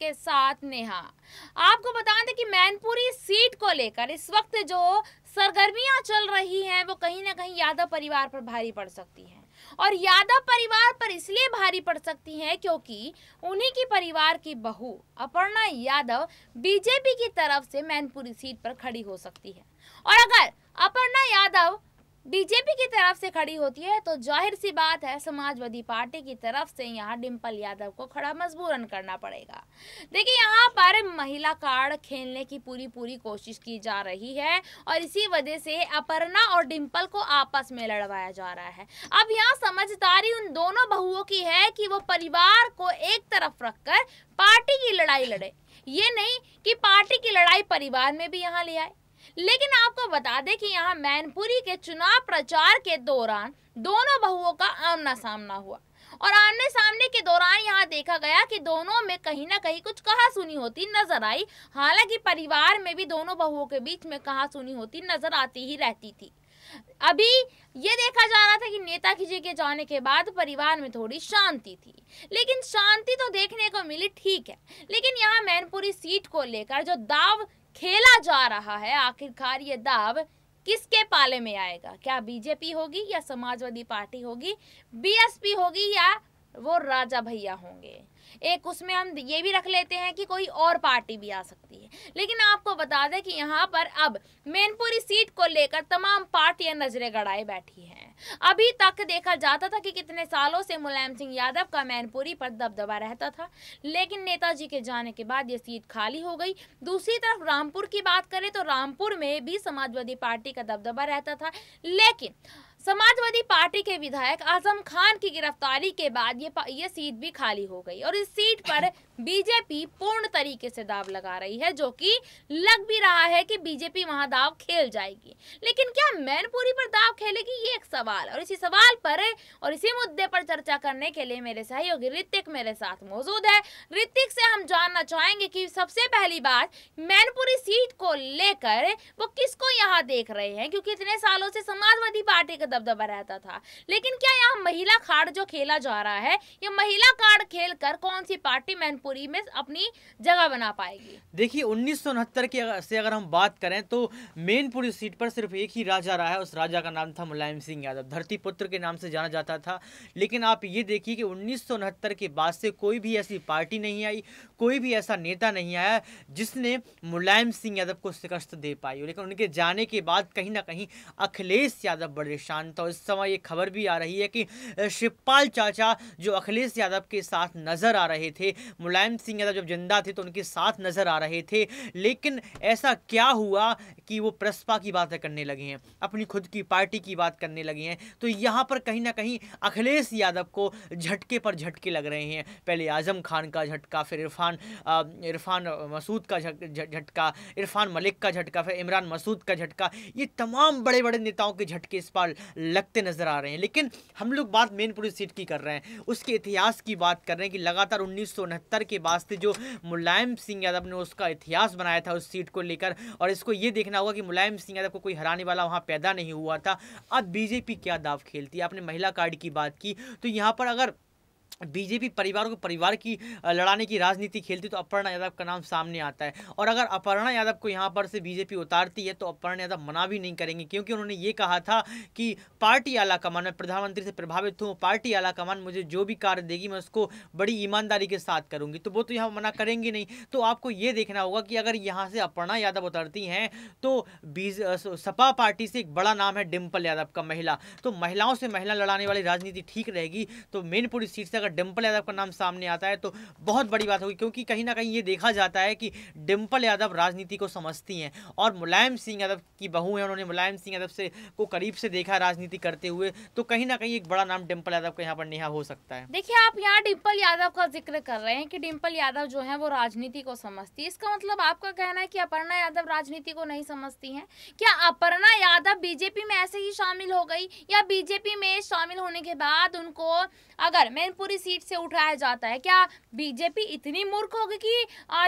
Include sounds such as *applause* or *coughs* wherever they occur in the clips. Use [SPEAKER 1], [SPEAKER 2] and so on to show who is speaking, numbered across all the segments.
[SPEAKER 1] के साथ नेहा आपको बता दें कि मैनपुरी सीट को लेकर इस वक्त जो सरगर्मियां चल रही हैं वो कहीं ना कहीं यादव परिवार पर भारी पड़ सकती हैं और यादव परिवार पर इसलिए भारी पड़ सकती हैं क्योंकि उन्हीं की परिवार की बहू अपर्णा यादव बीजेपी की तरफ से मैनपुरी सीट पर खड़ी हो सकती है और अगर अपर्णा यादव बीजेपी की तरफ से खड़ी होती है तो जाहिर सी बात है समाजवादी पार्टी की तरफ से यहाँ डिम्पल यादव को खड़ा मजबूरन करना पड़ेगा देखिए यहाँ पर महिला कार्ड खेलने की पूरी पूरी कोशिश की जा रही है और इसी वजह से अपर्णा और डिम्पल को आपस में लड़वाया जा रहा है अब यहाँ समझदारी उन दोनों बहुओं की है कि वो परिवार को एक तरफ रखकर पार्टी की लड़ाई लड़े ये नहीं कि पार्टी की लड़ाई परिवार में भी यहाँ ले आए लेकिन आपको बता दें कि यहाँ मैनपुरी के चुनाव प्रचार के दौरान दोनों बहुओं का आमना सामना हुआ और आमने सामने के दौरान यहाँ देखा गया कि दोनों में कहीं ना कहीं कुछ कहा सुनी होती नजर आई हालांकि परिवार में भी दोनों बहुओं के बीच में कहा सुनी होती नजर आती ही रहती थी अभी ये देखा जा रहा था कि नेता खिजे के जाने के बाद परिवार में थोड़ी शांति थी लेकिन शांति तो देखने को मिली ठीक है लेकिन यहाँ मैनपुरी सीट को लेकर जो दाव खेला जा रहा है आखिरकार ये दाव किसके पाले में आएगा क्या बीजेपी होगी या समाजवादी पार्टी होगी बीएसपी होगी या वो राजा भैया होंगे एक उसमें हम ये भी रख लेते हैं कि कोई और पार्टी भी आ सकती है लेकिन आपको बता दें कि यहाँ पर अब मेनपुरी सीट को लेकर तमाम पार्टियां नजरें गड़ाए बैठी हैं अभी तक देखा जाता था कि कितने सालों से मुलायम सिंह यादव का मैनपुरी पर दबदबा रहता था लेकिन नेताजी के जाने के बाद यह सीट खाली हो गई दूसरी तरफ रामपुर की बात करें तो रामपुर में भी समाजवादी पार्टी का दबदबा रहता था लेकिन समाजवादी पार्टी के विधायक आजम खान की गिरफ्तारी के बाद ये ये सीट भी खाली हो गई और इस सीट पर *coughs* बीजेपी पूर्ण तरीके से दाव लगा रही है जो कि लग भी रहा है कि बीजेपी वहां दाव खेल जाएगी लेकिन क्या मैनपुरी पर दाव खेलेगी ये एक सवाल और इसी सवाल पर और इसी मुद्दे पर चर्चा करने के लिए मेरे सहयोगी ऋतिक मेरे साथ मौजूद है ऋतिक से हम जानना चाहेंगे कि सबसे पहली बात मैनपुरी सीट को लेकर वो किसको यहाँ देख रहे हैं क्योंकि इतने सालों से समाजवादी पार्टी का दबदबा रहता था लेकिन क्या यहाँ महिला कार्ड जो खेला जा रहा है ये महिला कार्ड खेल कर कौन सी पार्टी मैनपुरी में अपनी जगह बना पाएगी
[SPEAKER 2] देखिए उन्नीस की अगर, से अगर हम बात करें तो मैनपुरी सीट पर सिर्फ एक ही राजा रहा है उस राजा का नाम था मुलायम सिंह यादव धरती पुत्र के नाम से जाना जाता था लेकिन आप ये देखिए कि उन्नीस के बाद से कोई भी ऐसी पार्टी नहीं आई कोई भी ऐसा नेता नहीं आया जिसने मुलायम सिंह यादव को शिकस्त दे पाई लेकिन उनके जाने के बाद कहीं ना कहीं अखिलेश यादव बड़े शान जानता हूँ इस समय ये खबर भी आ रही है कि शिवपाल चाचा जो अखिलेश यादव के साथ नज़र आ रहे थे मुलायम सिंह यादव जब जिंदा थे तो उनके साथ नज़र आ रहे थे लेकिन ऐसा क्या हुआ कि वो प्रसपा की बातें करने लगे हैं अपनी खुद की पार्टी की बात करने लगे हैं तो यहाँ पर कहीं ना कहीं अखिलेश यादव को झटके पर झटके लग रहे हैं पहले आजम खान का झटका फिर इरफान इरफान मसूद का झटका इरफान मलिक का झटका फिर इमरान मसूद का झटका ये तमाम बड़े बड़े नेताओं के झटके इस बार लगते नज़र आ रहे हैं लेकिन हम लोग बात मेनपुरी सीट की कर रहे हैं उसके इतिहास की बात कर रहे हैं कि लगातार उन्नीस के बाद से जो मुलायम सिंह यादव ने उसका इतिहास बनाया था उस सीट को लेकर और इसको ये देखना होगा कि मुलायम सिंह यादव को कोई हराने वाला वहाँ पैदा नहीं हुआ था अब बीजेपी क्या दाव खेलती है आपने महिला कार्ड की बात की तो यहाँ पर अगर बीजेपी परिवार को परिवार की लड़ाने की राजनीति खेलती तो अपर्णा यादव का नाम सामने आता है और अगर अपर्णा यादव को यहाँ पर से बीजेपी उतारती है तो अपर्णा यादव मना भी नहीं करेंगे क्योंकि उन्होंने ये कहा था कि पार्टी आला कमान मैं प्रधानमंत्री से प्रभावित हूँ पार्टी आला कमान मुझे जो भी कार्य देगी मैं उसको बड़ी ईमानदारी के साथ करूँगी तो वो तो यहाँ मना करेंगी नहीं तो आपको ये देखना होगा कि अगर यहाँ से अपर्णा यादव उतरती हैं तो सपा पार्टी से एक बड़ा नाम है डिम्पल यादव का महिला तो महिलाओं से महिला लड़ाने वाली राजनीति ठीक रहेगी तो मेनपुरी सीट से से अगर डिम्पल यादव का नाम सामने आता है तो बहुत बड़ी बात होगी क्योंकि कहीं ना कहीं ये देखा जाता है कि डिम्पल यादव राजनीति को समझती हैं और मुलायम सिंह यादव की बहू हैं उन्होंने मुलायम सिंह यादव से को करीब से देखा राजनीति करते हुए तो कहीं ना कहीं एक बड़ा नाम डिम्पल यादव का यहाँ पर नेहा हो सकता है
[SPEAKER 1] देखिए आप यहाँ डिम्पल यादव का जिक्र कर रहे हैं कि डिम्पल यादव जो है वो राजनीति को समझती है इसका मतलब आपका कहना है कि अपर्णा यादव राजनीति को नहीं समझती है क्या अपर्णा यादव बीजेपी में ऐसे ही शामिल हो गई या बीजेपी में शामिल होने के बाद उनको अगर मैं पूरी सीट से उठाया जाता है क्या बीजेपी इतनी मूर्ख होगी कि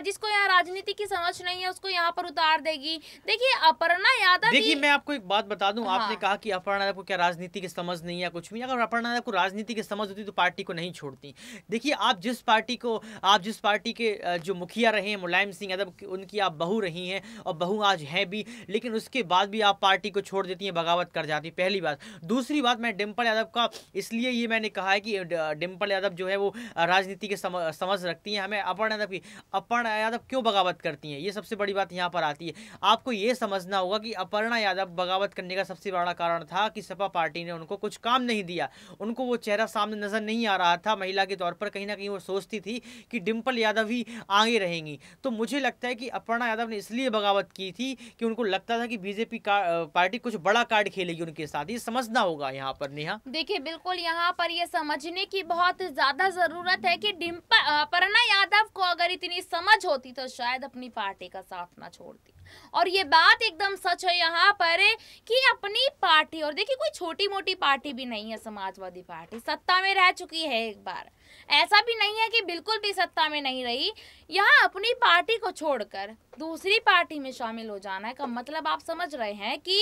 [SPEAKER 1] जिसको यहाँ राजनीति की समझ नहीं है उसको यहाँ पर उतार देगी देखिए अपर्णा यादव देखिए मैं
[SPEAKER 2] आपको एक बात बता दूं हाँ। आपने कहा कि अपर्णा यादव को क्या राजनीति की समझ नहीं है कुछ भी अगर अपर्णा यादव को राजनीति की समझ होती तो पार्टी को नहीं छोड़ती देखिए आप जिस पार्टी को आप जिस पार्टी के जो मुखिया रहे हैं मुलायम सिंह यादव उनकी आप बहू रही हैं और बहू आज हैं भी लेकिन उसके बाद भी आप पार्टी को छोड़ देती हैं बगावत कर जाती पहली बात दूसरी बात मैं डिम्पल यादव का इसलिए ये मैंने कहा है कि डिम्पल अपर्णा यादव जो है वो राजनीति के समझ रखती हैं हमें अपर्णा यादव की अपर्णा यादव क्यों बगावत करती हैं ये सबसे बड़ी बात यहाँ पर आती है आपको ये समझना होगा कि अपर्णा यादव बगावत करने का सबसे बड़ा कारण था कि सपा पार्टी ने उनको कुछ काम नहीं दिया उनको वो चेहरा सामने नज़र नहीं आ रहा था महिला के तौर पर कहीं ना कहीं वो सोचती थी कि डिम्पल यादव ही आगे रहेंगी तो मुझे लगता है कि अपर्णा यादव ने इसलिए बगावत की थी कि उनको लगता था कि बीजेपी पार्टी कुछ बड़ा कार्ड खेलेगी उनके साथ ये समझना होगा यहाँ पर नेहा
[SPEAKER 1] देखिए बिल्कुल यहाँ पर ये समझने की बहुत बहुत ज्यादा जरूरत है कि डिम्पल परना यादव को अगर इतनी समझ होती तो शायद अपनी पार्टी का साथ ना छोड़ती और ये बात एकदम सच है यहाँ पर कि अपनी पार्टी और देखिए कोई छोटी मोटी पार्टी भी नहीं है समाजवादी पार्टी सत्ता में रह चुकी है एक बार ऐसा भी नहीं है कि बिल्कुल भी सत्ता में नहीं रही यहाँ अपनी पार्टी को छोड़कर दूसरी पार्टी में शामिल हो जाना है का मतलब आप समझ रहे हैं कि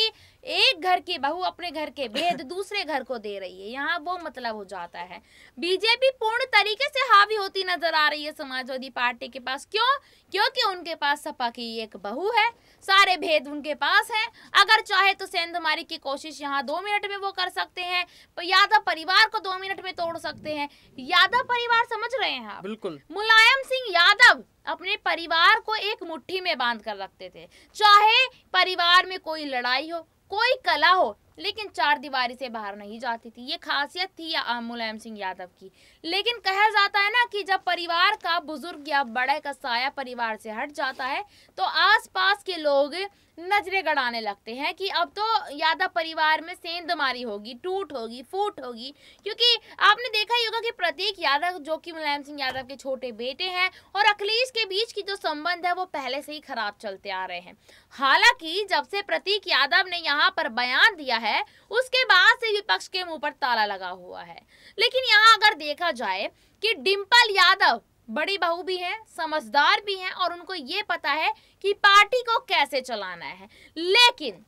[SPEAKER 1] एक घर की बहू अपने घर के भेद *laughs* दूसरे घर को दे रही है यहाँ वो मतलब हो जाता है बीजेपी पूर्ण तरीके से हावी होती नजर आ रही है समाजवादी पार्टी के पास क्यों क्योंकि उनके पास सपा की एक बहू है सारे भेद उनके पास हैं अगर चाहे तो सेंधमारी की कोशिश यहाँ दो मिनट में वो कर सकते हैं यादव परिवार को दो मिनट में तोड़ सकते हैं यादव परिवार समझ रहे हैं आप बिल्कुल मुलायम सिंह यादव अपने परिवार को एक मुट्ठी में बांध कर रखते थे चाहे परिवार में कोई लड़ाई हो कोई कला हो लेकिन चार दीवारी से बाहर नहीं जाती थी ये खासियत थी या मुलायम सिंह यादव की लेकिन कहा जाता है ना कि जब परिवार का बुजुर्ग या बड़े का साया परिवार से हट जाता है तो आसपास के लोग नजरें गड़ाने लगते हैं कि अब तो यादव परिवार में सेंधमारी होगी टूट होगी फूट होगी क्योंकि आपने देखा ही होगा कि प्रतीक यादव जो कि मुलायम सिंह यादव के छोटे बेटे हैं और अखिलेश के बीच की जो संबंध है वो पहले से ही खराब चलते आ रहे हैं हालांकि जब से प्रतीक यादव ने यहाँ पर बयान दिया है है उसके बाद से विपक्ष के मुंह पर ताला लगा हुआ है लेकिन यहाँ अगर देखा जाए कि डिम्पल यादव बड़ी बहू भी हैं समझदार भी हैं और उनको ये पता है कि पार्टी को कैसे चलाना है लेकिन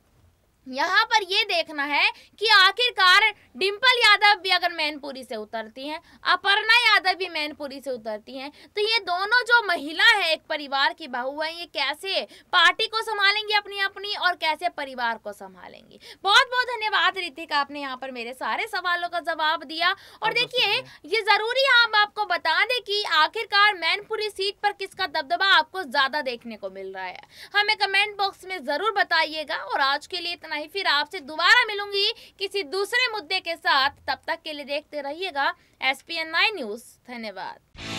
[SPEAKER 1] यहाँ पर ये देखना है कि आखिरकार डिम्पल यादव भी अगर मैनपुरी से उतरती हैं अपर्णा यादव भी मैनपुरी से उतरती हैं तो ये दोनों जो महिला है एक परिवार की बहू है ये कैसे पार्टी को संभालेंगी अपनी अपनी और कैसे परिवार को संभालेंगी बहुत बहुत धन्यवाद ऋतिक आपने यहाँ पर मेरे सारे सवालों का जवाब दिया और देखिए ये जरूरी हम आपको बता दें कि आखिरकार मैनपुरी सीट पर किसका दबदबा आपको ज्यादा देखने को मिल रहा है हमें कमेंट बॉक्स में जरूर बताइएगा और आज के लिए इतना ही फिर आपसे दोबारा मिलूंगी किसी दूसरे मुद्दे के साथ तब तक के लिए देखते रहिएगा एस पी एन न्यूज़ धन्यवाद